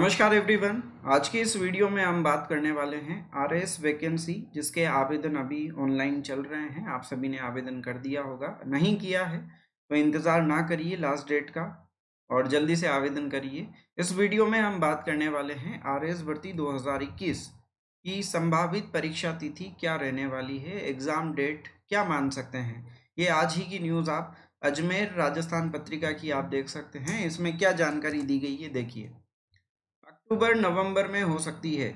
नमस्कार एवरीवन आज के इस वीडियो में हम बात करने वाले हैं आर एस वैकेंसी जिसके आवेदन अभी ऑनलाइन चल रहे हैं आप सभी ने आवेदन कर दिया होगा नहीं किया है तो इंतज़ार ना करिए लास्ट डेट का और जल्दी से आवेदन करिए इस वीडियो में हम बात करने वाले हैं आर एस भर्ती 2021 की संभावित परीक्षा तिथि क्या रहने वाली है एग्ज़ाम डेट क्या मान सकते हैं ये आज ही की न्यूज़ आप अजमेर राजस्थान पत्रिका की आप देख सकते हैं इसमें क्या जानकारी दी गई है देखिए अक्टूबर नवंबर में हो सकती है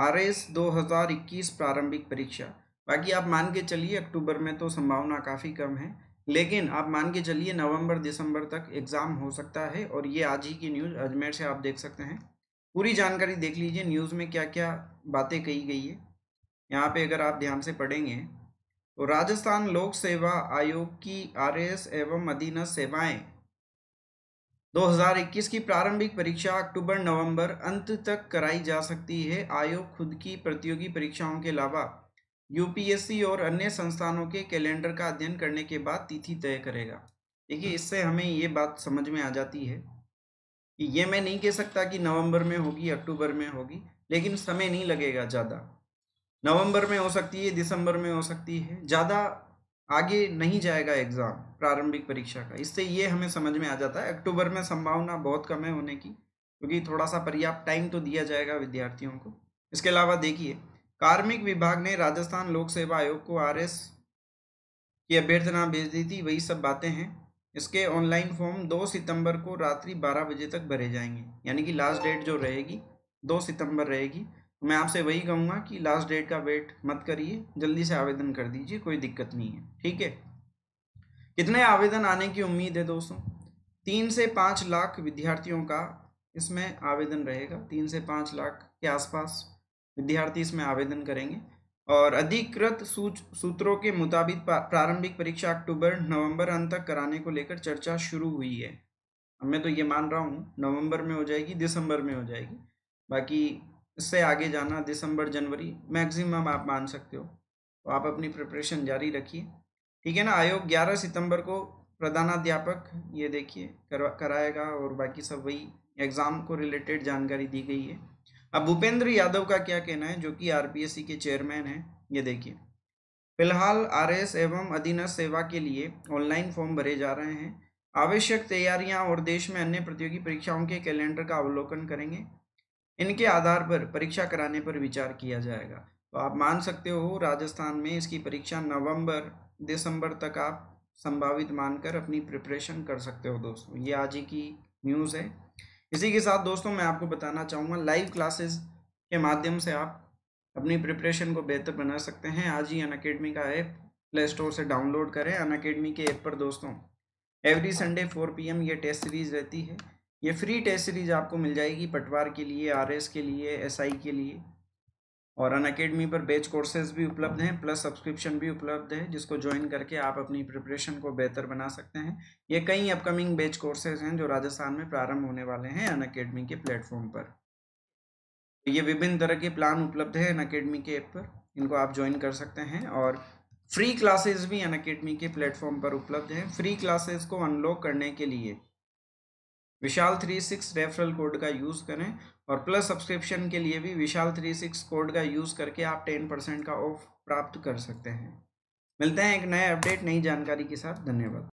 आर एस दो हजार इक्कीस प्रारंभिक परीक्षा बाकी आप मान के चलिए अक्टूबर में तो संभावना काफ़ी कम है लेकिन आप मान के चलिए नवंबर दिसंबर तक एग्ज़ाम हो सकता है और ये आज ही की न्यूज़ अजमेर से आप देख सकते हैं पूरी जानकारी देख लीजिए न्यूज़ में क्या क्या बातें कही गई है यहाँ पे अगर आप ध्यान से पढ़ेंगे तो राजस्थान लोक सेवा आयोग की आर एस एवं अधीनस्थ सेवाएँ 2021 की प्रारंभिक परीक्षा अक्टूबर नवंबर अंत तक कराई जा सकती है आयोग खुद की प्रतियोगी परीक्षाओं के अलावा यूपीएससी और अन्य संस्थानों के कैलेंडर का अध्ययन करने के बाद तिथि तय करेगा देखिए इससे हमें ये बात समझ में आ जाती है कि ये मैं नहीं कह सकता कि नवंबर में होगी अक्टूबर में होगी लेकिन समय नहीं लगेगा ज़्यादा नवंबर में हो सकती है दिसंबर में हो सकती है ज़्यादा आगे नहीं जाएगा एग्ज़ाम प्रारंभिक परीक्षा का इससे ये हमें समझ में आ जाता है अक्टूबर में संभावना बहुत कम है होने की क्योंकि थोड़ा सा पर्याप्त टाइम तो दिया जाएगा विद्यार्थियों को इसके अलावा देखिए कार्मिक विभाग ने राजस्थान लोक सेवा आयोग को आर की अभ्यर्थना भेज दी थी वही सब बातें हैं इसके ऑनलाइन फॉर्म 2 सितंबर को रात्रि 12 बजे तक भरे जाएंगे यानी कि लास्ट डेट जो रहेगी 2 सितंबर रहेगी मैं आपसे वही कहूँगा कि लास्ट डेट का वेट मत करिए जल्दी से आवेदन कर दीजिए कोई दिक्कत नहीं है ठीक है कितने आवेदन आने की उम्मीद है दोस्तों तीन से पाँच लाख विद्यार्थियों का इसमें आवेदन रहेगा तीन से पाँच लाख के आसपास विद्यार्थी इसमें आवेदन करेंगे और अधिकृत सूच सूत्रों के मुताबिक प्रारंभिक परीक्षा अक्टूबर नवंबर अंत तक कराने को लेकर चर्चा शुरू हुई है मैं तो ये मान रहा हूँ नवंबर में हो जाएगी दिसंबर में हो जाएगी बाकी इससे आगे जाना दिसंबर जनवरी मैक्सिमम आप मान सकते हो तो आप अपनी प्रिपरेशन जारी रखिए ठीक है ना आयोग 11 सितंबर को प्रधानाध्यापक ये देखिए करवा कराएगा और बाकी सब वही एग्ज़ाम को रिलेटेड जानकारी दी गई है अब भूपेंद्र यादव का क्या कहना है जो कि आरपीएससी के चेयरमैन हैं ये देखिए फिलहाल आरएस एवं अधीनस्थ सेवा के लिए ऑनलाइन फॉर्म भरे जा रहे हैं आवश्यक तैयारियां और देश में अन्य प्रतियोगी परीक्षाओं के कैलेंडर का अवलोकन करेंगे इनके आधार पर परीक्षा कराने पर विचार किया जाएगा तो आप मान सकते हो राजस्थान में इसकी परीक्षा नवंबर दिसंबर तक आप संभावित मानकर अपनी प्रिपरेशन कर सकते हो दोस्तों ये आज ही की न्यूज़ है इसी के साथ दोस्तों मैं आपको बताना चाहूँगा लाइव क्लासेस के माध्यम से आप अपनी प्रिपरेशन को बेहतर बना सकते हैं आज ही अन अकेडमी का ऐप प्ले स्टोर से डाउनलोड करें अन अकेडमी के ऐप पर दोस्तों एवरी संडे फोर पी ये टेस्ट सीरीज़ रहती है ये फ्री टेस्ट सीरीज आपको मिल जाएगी पटवार के लिए आर के लिए एस के लिए और अन अकेडमी पर बेच कोर्सेज भी उपलब्ध हैं प्लस सब्सक्रिप्शन भी उपलब्ध है जिसको ज्वाइन करके आप अपनी प्रिपरेशन को बेहतर बना सकते हैं ये कई अपकमिंग बेच कोर्सेज हैं जो राजस्थान में प्रारंभ होने वाले हैं अन अकेडमी के प्लेटफॉर्म पर ये विभिन्न तरह के प्लान उपलब्ध हैं अन अकेडमी के ऐप पर इनको आप ज्वाइन कर सकते हैं और फ्री क्लासेज भी अन अकेडमी के प्लेटफॉर्म पर उपलब्ध हैं फ्री क्लासेज को अनलॉक करने के लिए Vishal three six referral code का यूज़ करें और प्लस सब्सक्रिप्शन के लिए भी विशाल थ्री सिक्स कोड का यूज़ करके आप टेन परसेंट का ऑफ प्राप्त कर सकते हैं मिलते हैं एक नए अपडेट नई जानकारी के साथ धन्यवाद